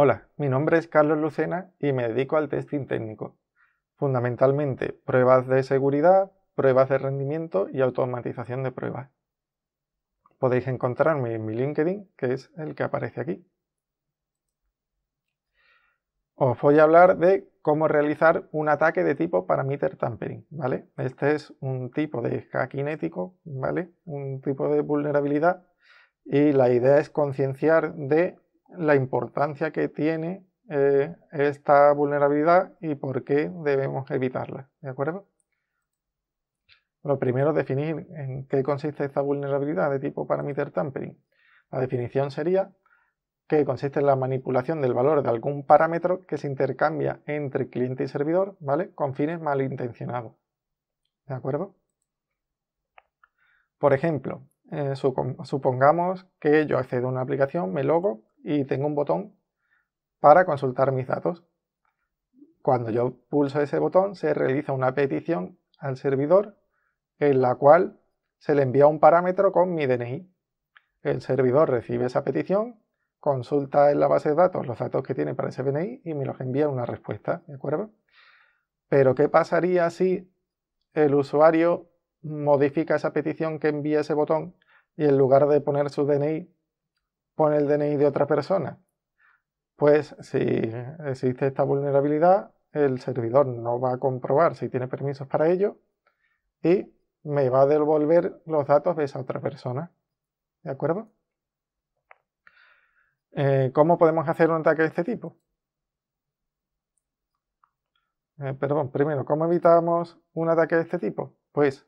Hola, mi nombre es Carlos Lucena y me dedico al testing técnico. Fundamentalmente, pruebas de seguridad, pruebas de rendimiento y automatización de pruebas. Podéis encontrarme en mi LinkedIn, que es el que aparece aquí. Os voy a hablar de cómo realizar un ataque de tipo parameter tampering, ¿vale? Este es un tipo de hackinético, ¿vale? Un tipo de vulnerabilidad y la idea es concienciar de la importancia que tiene eh, esta vulnerabilidad y por qué debemos evitarla. ¿De acuerdo? Lo primero, definir en qué consiste esta vulnerabilidad de tipo parameter tampering. La definición sería que consiste en la manipulación del valor de algún parámetro que se intercambia entre cliente y servidor, ¿vale? Con fines malintencionados. ¿De acuerdo? Por ejemplo, eh, supongamos que yo accedo a una aplicación, me logo y tengo un botón para consultar mis datos. Cuando yo pulso ese botón se realiza una petición al servidor en la cual se le envía un parámetro con mi DNI. El servidor recibe esa petición, consulta en la base de datos los datos que tiene para ese DNI y me los envía una respuesta, ¿de acuerdo? Pero ¿qué pasaría si el usuario modifica esa petición que envía ese botón y en lugar de poner su DNI pone el DNI de otra persona? Pues si existe esta vulnerabilidad, el servidor no va a comprobar si tiene permisos para ello y me va a devolver los datos de esa otra persona. ¿De acuerdo? Eh, ¿Cómo podemos hacer un ataque de este tipo? Eh, perdón, primero, ¿cómo evitamos un ataque de este tipo? Pues,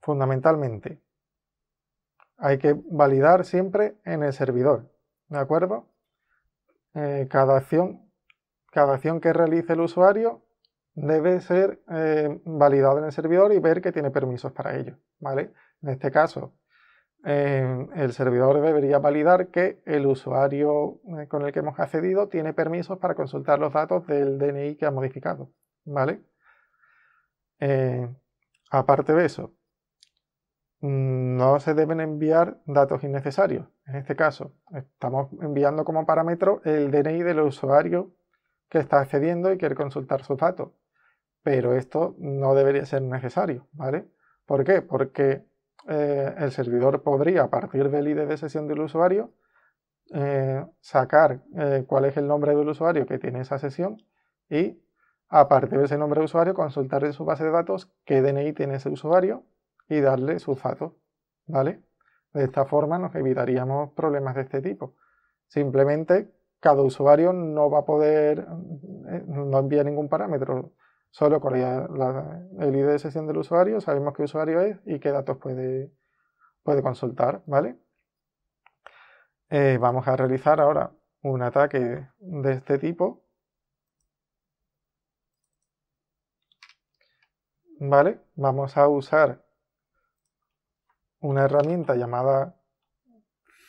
fundamentalmente, hay que validar siempre en el servidor, ¿de acuerdo? Eh, cada, acción, cada acción que realice el usuario debe ser eh, validada en el servidor y ver que tiene permisos para ello, ¿vale? En este caso, em, el servidor debería validar que el usuario eh, con el que hemos accedido tiene permisos para consultar los datos del DNI que ha modificado, ¿vale? aparte de eso, Mm, no se deben enviar datos innecesarios. En este caso, estamos enviando como parámetro el DNI del usuario que está accediendo y quiere consultar sus datos. Pero esto no debería ser necesario, ¿vale? ¿Por qué? Porque eh, el servidor podría, a partir del ID de sesión del usuario, eh, sacar eh, cuál es el nombre del usuario que tiene esa sesión y, a partir de ese nombre de usuario, consultar en su base de datos qué DNI tiene ese usuario y darle datos ¿vale? De esta forma nos evitaríamos problemas de este tipo. Simplemente cada usuario no va a poder, mm, no envía ningún parámetro, solo con el ID de sesión del usuario, sabemos qué usuario es y qué datos puede, puede consultar, ¿vale? Eh, vamos a realizar ahora un ataque de este tipo, ¿vale? Vamos a usar una herramienta llamada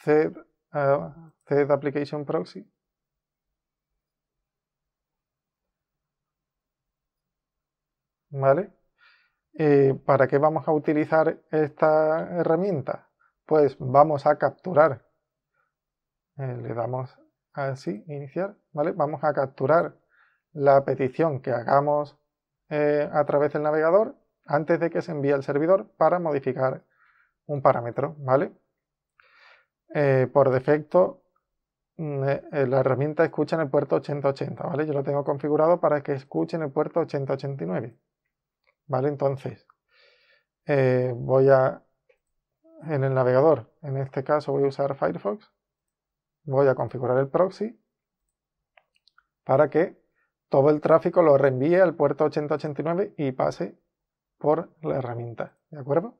Zed, ah, Application Proxy. ¿Vale? Eh, ¿Para qué vamos a utilizar esta herramienta? Pues vamos a capturar. Eh, le damos así, iniciar, ¿vale? Vamos a capturar la petición que hagamos eh, a través del navegador antes de que se envíe al servidor para modificar un parámetro, ¿vale? Eh, por defecto, mm, eh, eh, la herramienta escucha en el puerto 8080, ¿vale? Yo lo tengo configurado para que escuche en el puerto 8089, ¿vale? Entonces, voy a, en el navegador, en este caso voy a usar Firefox, voy a configurar el proxy para que todo el tráfico lo reenvíe al puerto 8089 y pase por la herramienta, ¿de acuerdo?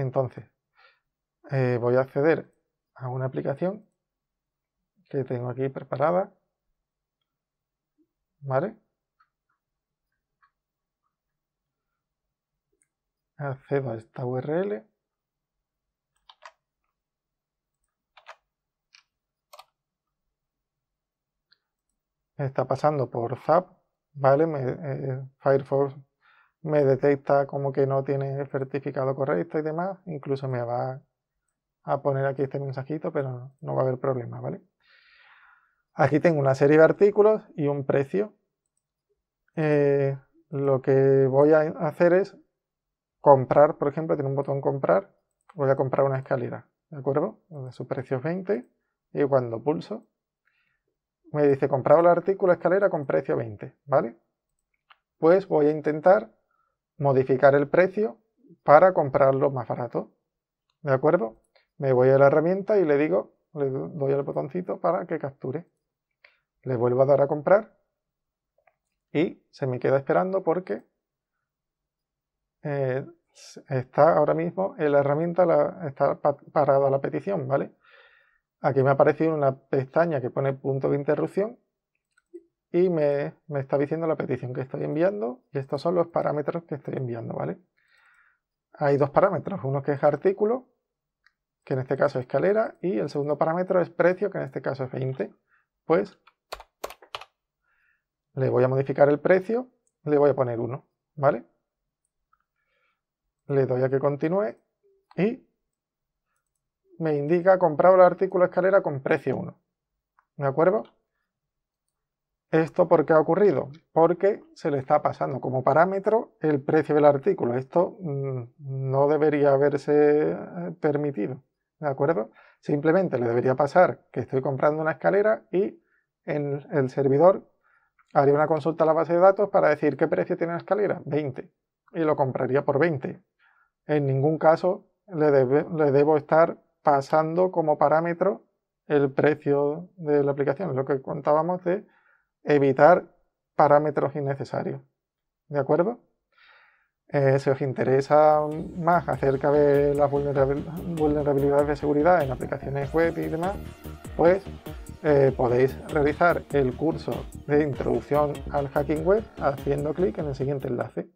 Entonces, eh, voy a acceder a una aplicación que tengo aquí preparada. ¿Vale? Accedo a esta URL. está pasando por Zap, ¿vale? Me, eh, Firefox me detecta como que no tiene el certificado correcto y demás, incluso me va a poner aquí este mensajito, pero no va a haber problema, ¿vale? Aquí tengo una serie de artículos y un precio. Eh, lo que voy a hacer es comprar, por ejemplo, tiene un botón comprar, voy a comprar una escalera, ¿de acuerdo? su precio es 20 y cuando pulso me dice comprado el artículo escalera con precio 20, ¿vale? Pues voy a intentar modificar el precio para comprarlo más barato. ¿De acuerdo? Me voy a la herramienta y le digo, le doy al botoncito para que capture. Le vuelvo a dar a comprar y se me queda esperando porque eh, está ahora mismo en la herramienta la, está parada la petición, ¿vale? Aquí me ha aparecido una pestaña que pone punto de interrupción y me, está diciendo la petición que estoy enviando y estos son los parámetros que estoy enviando, ¿vale? Hay dos parámetros, uno que es artículo, que en este caso es escalera, y el segundo parámetro es precio, que en este caso es 20. Pues le voy a modificar el precio, le voy a poner 1, ¿vale? Le doy a que continúe y me indica comprado el artículo escalera con precio 1, ¿de acuerdo? ¿Esto por qué ha ocurrido? Porque se le está pasando como parámetro el precio del artículo. Esto mm, no debería haberse eh, permitido, ¿de acuerdo? Simplemente le debería pasar que estoy comprando una escalera y en el servidor haría una consulta a la base de datos para decir qué precio tiene la escalera, 20, y lo compraría por 20. En ningún caso le, debo estar pasando como parámetro el precio de la aplicación, lo que contábamos de evitar parámetros innecesarios. ¿De acuerdo? Eh, si os interesa más acerca de las vulnerabilidades de seguridad en aplicaciones web y demás, pues eh, podéis realizar el curso de introducción al hacking web haciendo clic en el siguiente enlace.